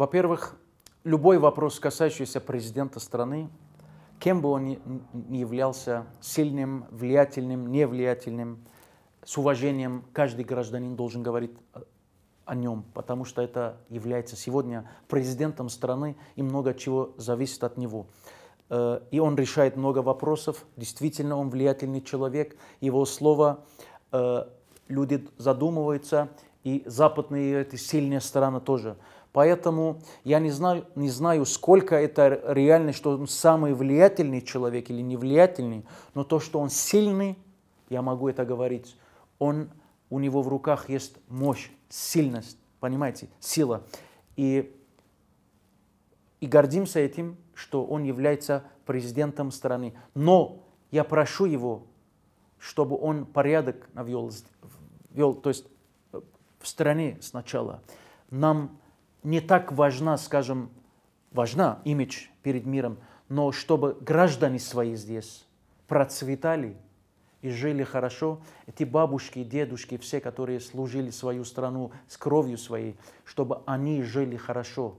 Во-первых, любой вопрос, касающийся президента страны, кем бы он ни являлся, сильным, влиятельным, невлиятельным, с уважением каждый гражданин должен говорить э, о нем, потому что это является сегодня президентом страны и много чего зависит от него. Э, и он решает много вопросов. Действительно, он влиятельный человек. Его слово э, люди задумываются, и западные эти сильные стороны тоже. Поэтому я не знаю, не знаю, сколько это реально, что он самый влиятельный человек или невлиятельный, но то, что он сильный, я могу это говорить, он, у него в руках есть мощь, сильность, понимаете, сила. И, и гордимся этим, что он является президентом страны. Но я прошу его, чтобы он порядок навел, вел, то есть в стране сначала. Нам не так важна, скажем, важна имидж перед миром, но чтобы граждане свои здесь процветали и жили хорошо, эти бабушки, дедушки, все, которые служили свою страну с кровью своей, чтобы они жили хорошо.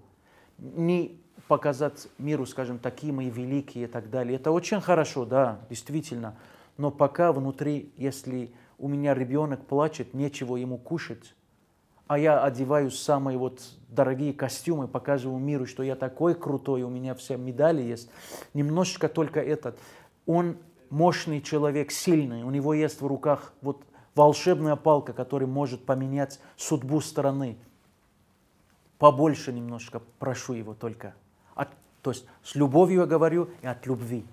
Не показать миру, скажем, такие мы великие и так далее. Это очень хорошо, да, действительно. Но пока внутри, если у меня ребенок плачет, нечего ему кушать, а я одеваю самые вот дорогие костюмы, показываю миру, что я такой крутой, у меня все медали есть. Немножечко только этот. Он мощный человек, сильный, у него есть в руках вот волшебная палка, которая может поменять судьбу страны. Побольше немножко прошу его только. От, то есть с любовью я говорю и от любви.